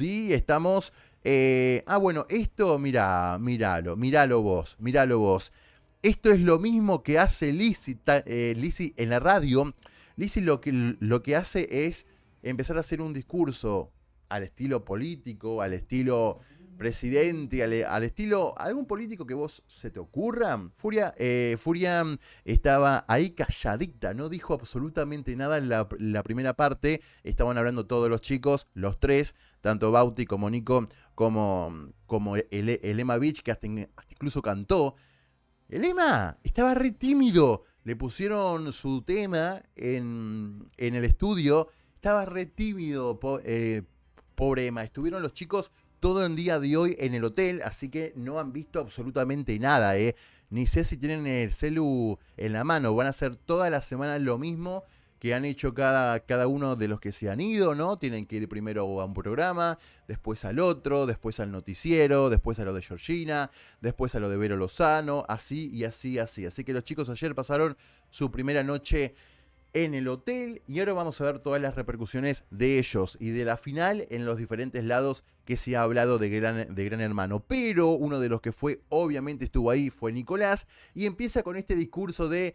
Sí, estamos. Eh, ah, bueno, esto, mira, míralo, míralo vos, míralo vos. Esto es lo mismo que hace Lisi, eh, en la radio. Lisi lo que, lo que hace es empezar a hacer un discurso al estilo político, al estilo presidente, al, estilo, algún político que vos se te ocurra. Furia, eh, Furia estaba ahí calladita, no dijo absolutamente nada en la, primera parte. Estaban hablando todos los chicos, los tres, tanto Bauti como Nico, como, como el, el Emma Beach, que hasta, incluso cantó. El Emma estaba re tímido. Le pusieron su tema en, en el estudio. Estaba re tímido, eh, pobre Emma. Estuvieron los chicos todo el día de hoy en el hotel, así que no han visto absolutamente nada, ¿eh? Ni sé si tienen el celu en la mano, van a hacer toda la semana lo mismo que han hecho cada, cada uno de los que se han ido, ¿no? Tienen que ir primero a un programa, después al otro, después al noticiero, después a lo de Georgina, después a lo de Vero Lozano, así y así, así. Así que los chicos ayer pasaron su primera noche en el hotel y ahora vamos a ver todas las repercusiones de ellos y de la final en los diferentes lados que se ha hablado de Gran, de gran Hermano. Pero uno de los que fue, obviamente estuvo ahí, fue Nicolás y empieza con este discurso de...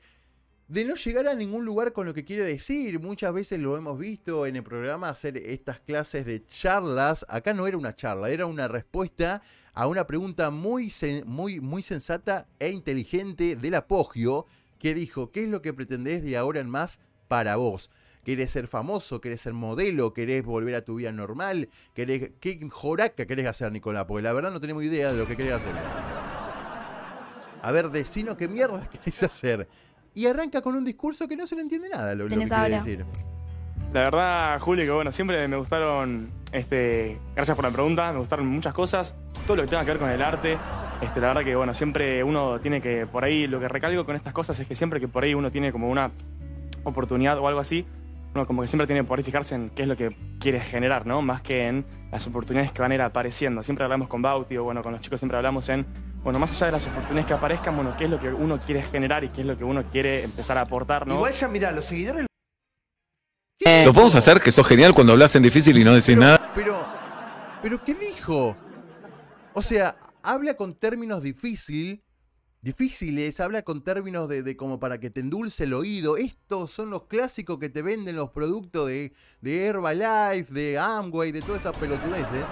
De no llegar a ningún lugar con lo que quiere decir. Muchas veces lo hemos visto en el programa hacer estas clases de charlas. Acá no era una charla, era una respuesta a una pregunta muy, muy, muy sensata e inteligente del apogio que dijo, ¿qué es lo que pretendés de ahora en más para vos? ¿Querés ser famoso? ¿Querés ser modelo? ¿Querés volver a tu vida normal? ¿Querés... ¿Qué joraca querés hacer, Nicolás? Porque la verdad no tenemos idea de lo que querés hacer. A ver, decino qué mierda querés hacer. Y arranca con un discurso que no se le entiende nada lo, único que quiere decir. La verdad, Julio, que bueno, siempre me gustaron, este, gracias por la pregunta, me gustaron muchas cosas, todo lo que tenga que ver con el arte, este, la verdad que, bueno, siempre uno tiene que, por ahí, lo que recalco con estas cosas es que siempre que por ahí uno tiene como una oportunidad o algo así, uno como que siempre tiene que poder fijarse en qué es lo que quieres generar, ¿no? Más que en las oportunidades que van a ir apareciendo. Siempre hablamos con Bauti o, bueno, con los chicos siempre hablamos en, bueno, más allá de las oportunidades que aparezcan, bueno, qué es lo que uno quiere generar y qué es lo que uno quiere empezar a aportar, ¿no? Igual ya, mira, los seguidores... Eh. Lo podemos hacer, que sos genial cuando hablas en difícil y no decís nada. Pero, pero, ¿qué dijo? O sea, habla con términos difícil, difíciles, habla con términos de, como para que te endulce el oído. Estos son los clásicos que te venden los productos de, de Herbalife, de Amway, de todas esas pelotudeces.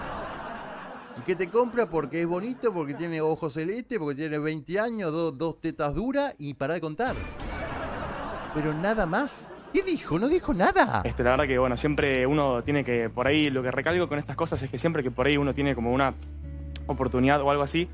Y que te compra porque es bonito, porque tiene ojos celeste, porque tiene 20 años, dos tetas duras y para de contar. Pero nada más. ¿Qué dijo? No dijo nada. Este, la verdad que, bueno, siempre uno tiene que, por ahí, lo que recalco con estas cosas es que siempre que por ahí uno tiene como una oportunidad o algo así,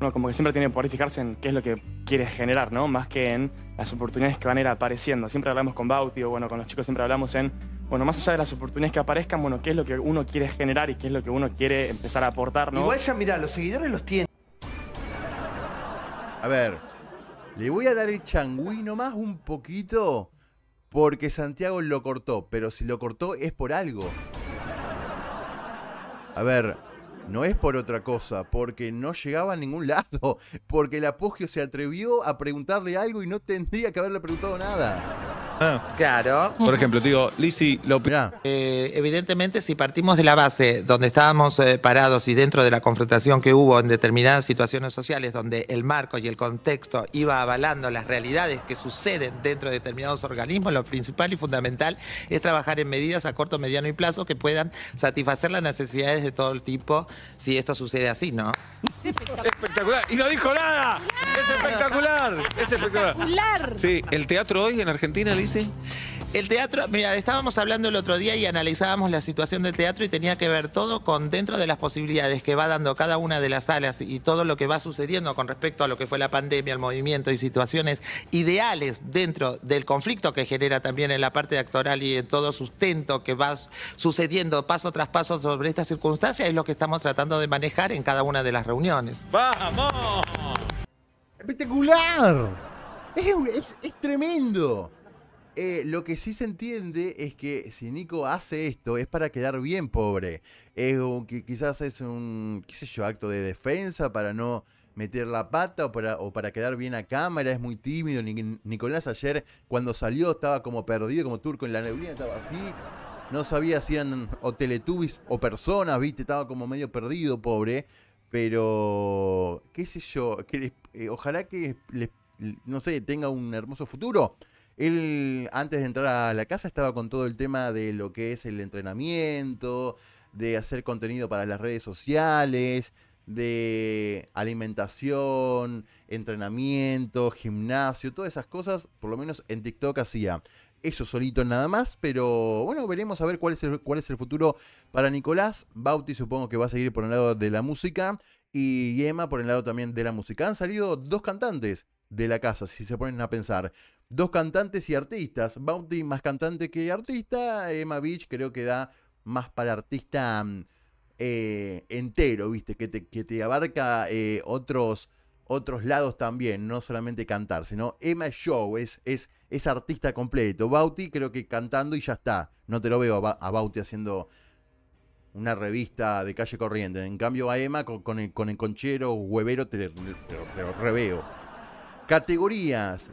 uno como que siempre tiene que poder fijarse en qué es lo que quiere generar, ¿no? Más que en las oportunidades que van a ir apareciendo. Siempre hablamos con Bauti o, bueno, con los chicos siempre hablamos en, bueno, más allá de las oportunidades que aparezcan, bueno, qué es lo que uno quiere generar y qué es lo que uno quiere empezar a aportar, ¿no? Igual ya, mirá, los seguidores los tienen. A ver, le voy a dar el changuino más un poquito porque Santiago lo cortó, pero si lo cortó es por algo. A ver, no es por otra cosa, porque no llegaba a ningún lado, porque el apogio se atrevió a preguntarle algo y no tendría que haberle preguntado nada. Ah. Claro. Por ejemplo, digo, Lisi, lo opina? evidentemente, si partimos de la base donde estábamos eh, parados y dentro de la confrontación que hubo en determinadas situaciones sociales, donde el marco y el contexto iba avalando las realidades que suceden dentro de determinados organismos, lo principal y fundamental es trabajar en medidas a corto, mediano y plazo que puedan satisfacer las necesidades de todo el tipo si esto sucede así, ¿no? espectacular. Y no dijo nada. Es espectacular. Es espectacular. Sí, el teatro hoy en Argentina, dice. El teatro, mira, estábamos hablando el otro día y analizábamos la situación del teatro y tenía que ver todo con dentro de las posibilidades que va dando cada una de las salas y todo lo que va sucediendo con respecto a lo que fue la pandemia, el movimiento y situaciones ideales dentro del conflicto que genera también en la parte actoral y en todo sustento que va sucediendo paso tras paso sobre estas circunstancias es lo que estamos tratando de manejar en cada una de las reuniones. ¡Vamos! ¡Espectacular! es, es tremendo. Eh, lo que sí se entiende es que si Nico hace esto es para quedar bien pobre. Es, que quizás es un, qué sé yo, acto de defensa para no meter la pata o para, quedar bien a cámara. Es muy tímido. Nicolás ayer cuando salió estaba como perdido, como turco en la neblina, estaba así. No sabía si eran o teletubbies o personas, viste, estaba como medio perdido, pobre. Pero, qué sé yo, eh, ojalá que no sé, tenga un hermoso futuro. Él, antes de entrar a la casa, estaba con todo el tema de lo que es el entrenamiento, de hacer contenido para las redes sociales, de alimentación, entrenamiento, gimnasio, todas esas cosas, por lo menos en TikTok hacía eso solito nada más, pero bueno, veremos a ver cuál es el, cuál es el futuro para Nicolás. Bauti supongo que va a seguir por el lado de la música y Emma por el lado también de la música. Han salido dos cantantes de la casa, si se ponen a pensar dos cantantes y artistas. Bounty más cantante que artista. Emma Beach creo que da más para artista mm, eh, entero, ¿viste? Que te, abarca eh, otros, otros lados también, no solamente cantar, sino Emma Show es, es, es artista completo. Bauti creo que cantando y ya está. No te lo veo a, Bauti haciendo una revista de calle corriente. En cambio a Emma con, el, conchero huevero te, te lo reveo. Categorías.